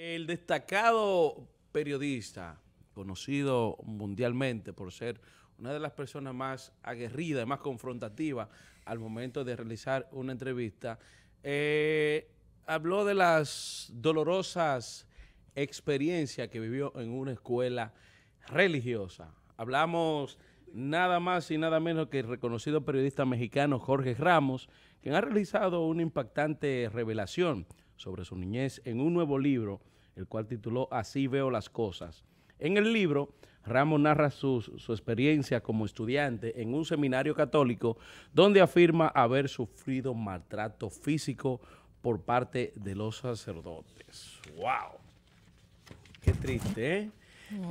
El destacado periodista, conocido mundialmente por ser una de las personas más aguerridas, más confrontativas al momento de realizar una entrevista, eh, habló de las dolorosas experiencias que vivió en una escuela religiosa. Hablamos nada más y nada menos que el reconocido periodista mexicano Jorge Ramos, quien ha realizado una impactante revelación sobre su niñez en un nuevo libro, el cual tituló Así veo las cosas. En el libro, Ramos narra su, su, experiencia como estudiante en un seminario católico donde afirma haber sufrido maltrato físico por parte de los sacerdotes. ¡Wow! Qué triste, eh!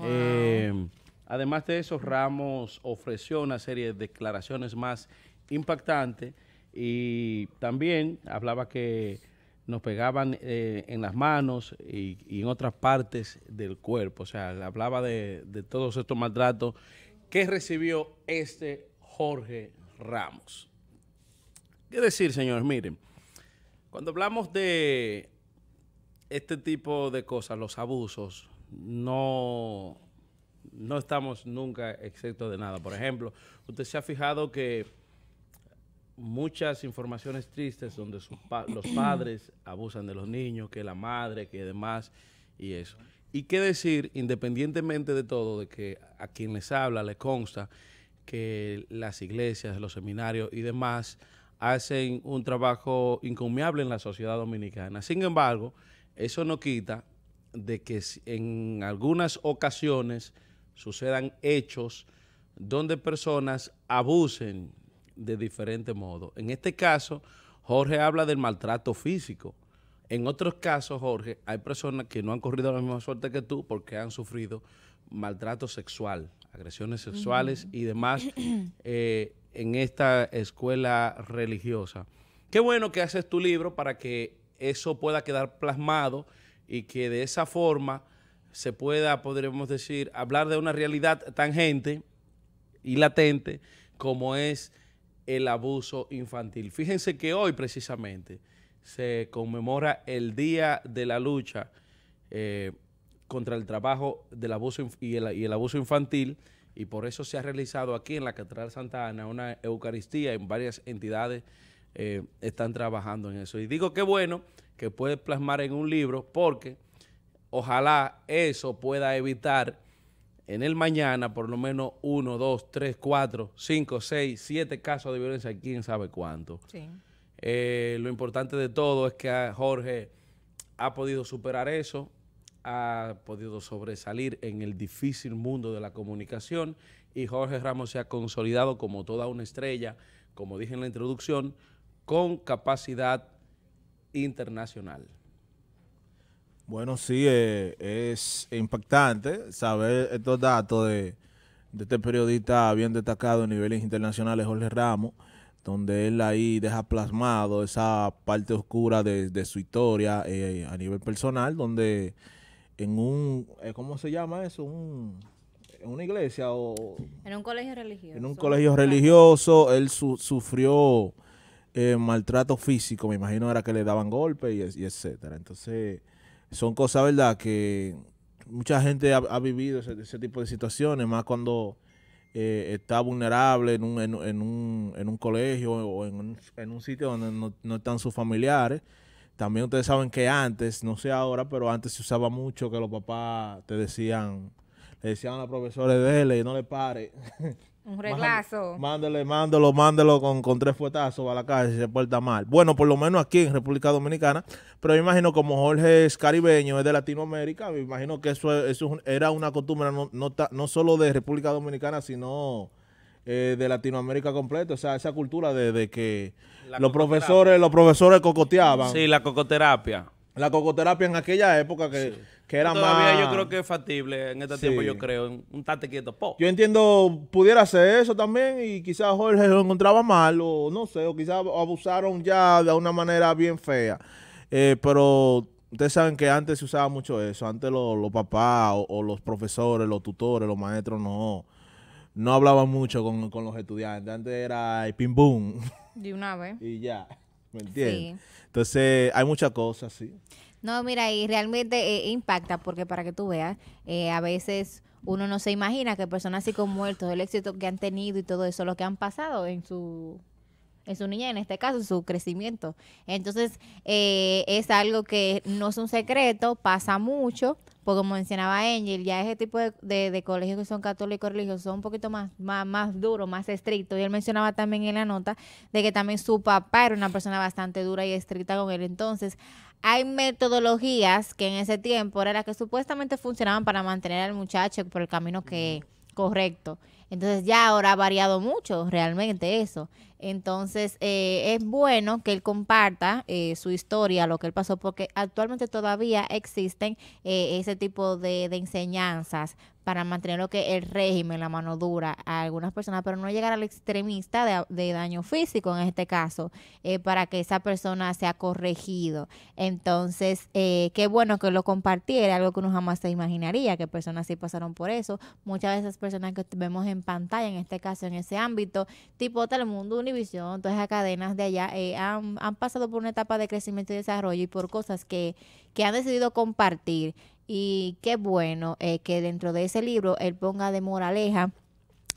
eh, además de eso, Ramos ofreció una serie de declaraciones más impactantes y también hablaba que nos pegaban eh, en las manos y, en otras partes del cuerpo. O sea, hablaba de, todos estos maltratos que recibió este Jorge Ramos. ¿Qué decir, señores? Miren, cuando hablamos de este tipo de cosas, los abusos, no, no estamos nunca exentos de nada. Por ejemplo, usted se ha fijado que muchas informaciones tristes donde los padres abusan de los niños, que la madre, que demás, y eso. Y qué decir, independientemente de todo, de que a quien les habla les consta que las iglesias, los seminarios y demás hacen un trabajo incomiable en la sociedad dominicana. Sin embargo, eso no quita de que en algunas ocasiones sucedan hechos donde personas abusen de diferente modo. En este caso, Jorge habla del maltrato físico. En otros casos, Jorge, hay personas que no han corrido la misma suerte que tú porque han sufrido maltrato sexual, agresiones sexuales y demás eh, en esta escuela religiosa. Qué bueno que haces tu libro para que eso pueda quedar plasmado y que de esa forma se pueda, podríamos decir, hablar de una realidad tangente y latente como es el abuso infantil. Fíjense que hoy precisamente se conmemora el Día de la Lucha eh, contra el Trabajo del abuso y el, Abuso Infantil y por eso se ha realizado aquí en la Catedral Santa Ana una Eucaristía en varias entidades eh, están trabajando en eso. Y digo que bueno que puede plasmar en un libro porque ojalá eso pueda evitar en el mañana por lo menos uno, dos, tres, cuatro, cinco, seis, siete casos de violencia, quién sabe cuánto. Eh, lo importante de todo es que Jorge ha podido superar eso, ha podido sobresalir en el difícil mundo de la comunicación y Jorge Ramos se ha consolidado como toda una estrella, como dije en la introducción, con capacidad internacional. Bueno, sí, eh, es impactante saber estos datos de, este periodista bien destacado a niveles internacionales, Jorge Ramos, donde él ahí deja plasmado esa parte oscura de, su historia eh, a nivel personal, donde en un, eh, ¿cómo se llama eso? Un, en una iglesia o... En un colegio religioso. En un colegio religioso, él sufrió maltrato físico, me imagino era que le daban golpes y, y etcétera. Entonces son cosas, ¿verdad?, que mucha gente ha, vivido ese, tipo de situaciones, más cuando eh, está vulnerable en un, en, un, en un, colegio o en un, sitio donde no, están sus familiares. También ustedes saben que antes, no sé ahora, pero antes se usaba mucho que los papás te decían, le decían a los profesores, dele, no le pare. Un reglazo. Mándele, mándelo, mándelo con, tres fuetazos a la calle si se porta mal. Bueno, por lo menos aquí en República Dominicana. Pero me imagino como Jorge es caribeño, es de Latinoamérica, me imagino que eso, eso era una costumbre no, no, no solo de República Dominicana, sino... Eh, de Latinoamérica completo, o sea, esa cultura de, que los profesores, los profesores cocoteaban. Sí, la cocoterapia. La cocoterapia en aquella época que, que era Todavía más... yo creo que es factible en este tiempo, yo creo. Un tate quieto, po. Yo entiendo, pudiera ser eso también y quizás Jorge lo encontraba mal o no sé, o quizás abusaron ya de una manera bien fea. Eh, pero ustedes saben que antes se usaba mucho eso. Antes los papás o, los profesores, los tutores, los maestros no, no hablaban mucho con, con los estudiantes. Antes era el pim boom. De una vez. y ya. Entonces, hay muchas cosas, sí. No, mira, y realmente eh, impacta porque para que tú veas, eh, a veces uno no se imagina que personas así como muertos, el éxito que han tenido y todo eso, lo que han pasado en su en su niña, en este caso, su crecimiento. Entonces, eh, es algo que no es un secreto, pasa mucho, porque como mencionaba Angel, ya ese tipo de, colegios que son católicos religiosos son un poquito más, más, más duros, más estrictos. Y él mencionaba también en la nota de que también su papá era una persona bastante dura y estricta con él. Entonces, hay metodologías que en ese tiempo eran las que supuestamente funcionaban para mantener al muchacho por el camino que correcto. Entonces ya ahora ha variado mucho realmente eso. Entonces, eh, es bueno que él comparta eh, su historia, lo que él pasó, porque actualmente todavía existen eh, ese tipo de, enseñanzas para mantener lo que el régimen, la mano dura a algunas personas, pero no llegar al extremista de, daño físico en este caso, para que esa persona sea corregido. Entonces, qué bueno que lo compartiera, algo que uno jamás se imaginaría, que personas sí pasaron por eso. Muchas de esas personas que vemos en pantalla, en este caso, en ese ámbito, tipo mundo. Univision, todas esas cadenas de allá, eh, han, pasado por una etapa de crecimiento y desarrollo y por cosas que, que han decidido compartir. Y qué bueno eh, que dentro de ese libro él ponga de moraleja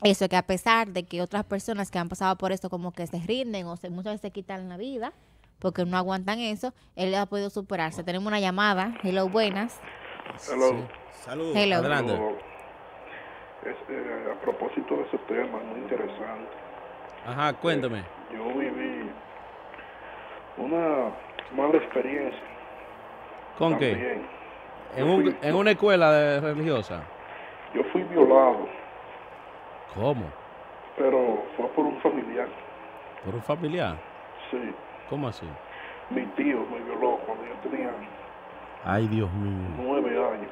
eso, que a pesar de que otras personas que han pasado por esto como que se rinden o se, muchas veces se quitan la vida porque no aguantan eso, él ha podido superarse. Tenemos una llamada. Hello, buenas. Hello. Saludos. Eh, a propósito de ese tema, muy interesante Ajá, este, cuéntame. Yo viví una mala experiencia. ¿Con qué? En, en, una escuela religiosa. Yo fui violado. ¿Cómo? Pero fue por un familiar. ¿Por un familiar? Sí. ¿Cómo así? Mi tío me violó cuando yo tenía. Ay, Dios mío. Nueve años.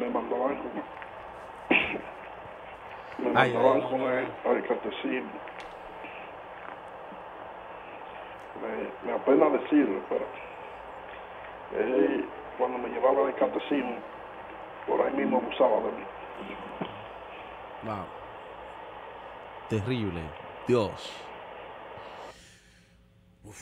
Me mandaban ay, Me, apena decirlo, pero eh, cuando me llevaba al catecismo, por ahí mismo abusaba de mí. Wow. Terrible. Dios. Uf.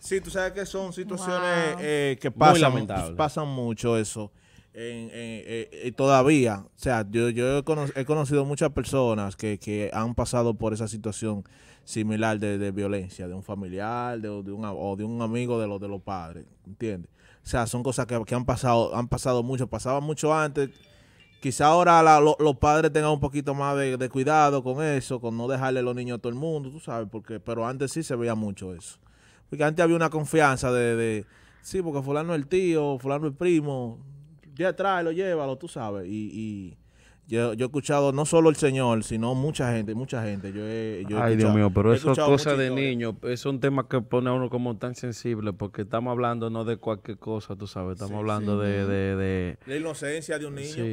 Sí, tú sabes que son situaciones eh, que pasan, pasan mucho eso en, en, eh, eh, todavía, o sea, yo, yo he, conocido muchas personas que, que, han pasado por esa situación similar de, violencia, de un familiar de, de un, o de un amigo de, los de los padres, ¿entiendes? O sea, son cosas que, han pasado han pasado mucho, pasaba mucho antes. Quizá ahora los padres tengan un poquito más de, cuidado con eso, con no dejarle los niños a todo el mundo, tú sabes, porque pero antes sí se veía mucho eso. Porque antes había una confianza de, de sí, porque fulano es el tío, fulano es el primo, ya lo llévalo, tú sabes. Y, y yo, yo, he escuchado no solo el señor, sino mucha gente, mucha gente. Yo Ay, Dios mío, pero eso es cosa de niño. Es un tema que pone a uno como tan sensible, porque estamos hablando no de cualquier cosa, tú sabes, estamos hablando de, de, La inocencia de un niño.